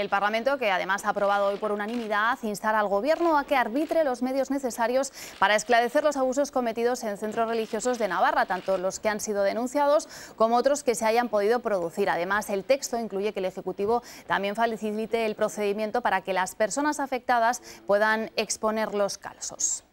El Parlamento, que además ha aprobado hoy por unanimidad instar al Gobierno a que arbitre los medios necesarios para esclarecer los abusos cometidos en centros religiosos de Navarra, tanto los que han sido denunciados como otros que se hayan podido producir. Además, el texto incluye que el Ejecutivo también facilite el procedimiento para que las personas afectadas puedan exponer los calzos.